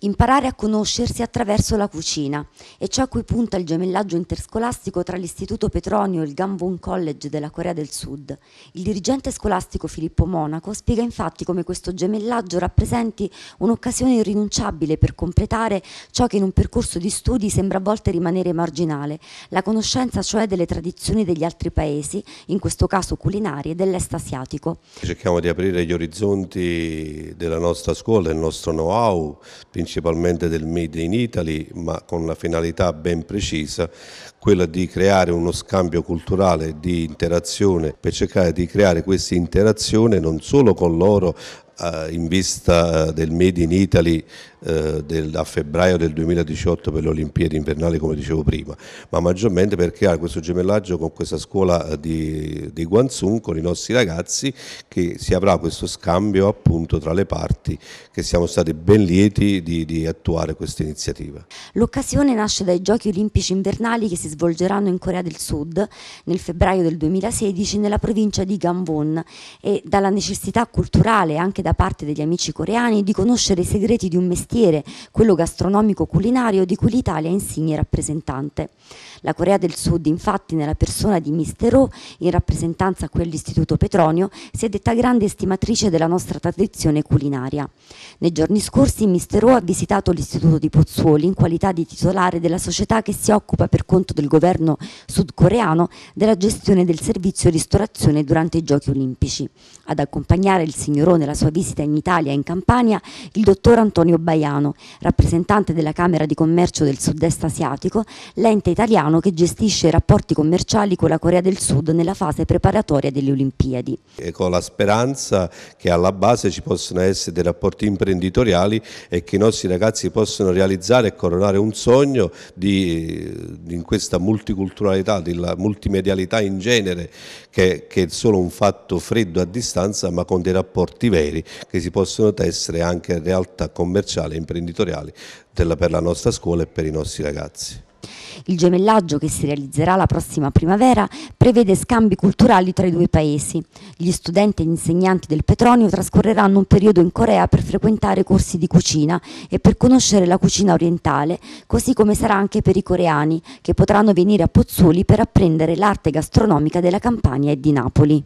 Imparare a conoscersi attraverso la cucina è ciò a cui punta il gemellaggio interscolastico tra l'Istituto Petronio e il Gangwon College della Corea del Sud. Il dirigente scolastico Filippo Monaco spiega infatti come questo gemellaggio rappresenti un'occasione irrinunciabile per completare ciò che in un percorso di studi sembra a volte rimanere marginale, la conoscenza cioè delle tradizioni degli altri paesi, in questo caso culinarie, dell'est asiatico. Cerchiamo di aprire gli orizzonti della nostra scuola, del nostro know-how, principalmente principalmente del Made in Italy, ma con la finalità ben precisa, quella di creare uno scambio culturale di interazione per cercare di creare questa interazione non solo con loro eh, in vista eh, del Made in Italy eh, del, a febbraio del 2018 per le Olimpiadi invernali come dicevo prima, ma maggiormente per creare questo gemellaggio con questa scuola di, di Guangzhou, con i nostri ragazzi, che si avrà questo scambio appunto tra le parti che siamo stati ben lieti di, di attuare questa iniziativa. L'occasione nasce dai Giochi Olimpici Invernali che si svolgeranno in Corea del Sud nel febbraio del 2016 nella provincia di Gangwon e dalla necessità culturale anche da parte degli amici coreani di conoscere i segreti di un mestiere, quello gastronomico culinario di cui l'Italia è insigne rappresentante. La Corea del Sud, infatti, nella persona di Mister O, in rappresentanza a quell'istituto Petronio, si è detta grande estimatrice della nostra tradizione culinaria. Nei giorni scorsi Mister O ha visitato l'istituto di Pozzuoli in qualità di titolare della società che si occupa per conto del governo sudcoreano della gestione del servizio ristorazione durante i giochi olimpici. Ad accompagnare il signorone e la sua visita in Italia e in Campania il dottor Antonio Baiano, rappresentante della Camera di Commercio del Sud-Est Asiatico, l'ente italiano che gestisce i rapporti commerciali con la Corea del Sud nella fase preparatoria delle Olimpiadi. E con la speranza che alla base ci possano essere dei rapporti imprenditoriali e che i nostri ragazzi possano realizzare e coronare un sogno di, in questa multiculturalità, della multimedialità in genere, che, che è solo un fatto freddo a distanza ma con dei rapporti veri che si possono tessere anche a realtà commerciali e imprenditoriali della, per la nostra scuola e per i nostri ragazzi. Il gemellaggio che si realizzerà la prossima primavera prevede scambi culturali tra i due paesi. Gli studenti e gli insegnanti del Petronio trascorreranno un periodo in Corea per frequentare corsi di cucina e per conoscere la cucina orientale, così come sarà anche per i coreani che potranno venire a Pozzuoli per apprendere l'arte gastronomica della Campania e di Napoli.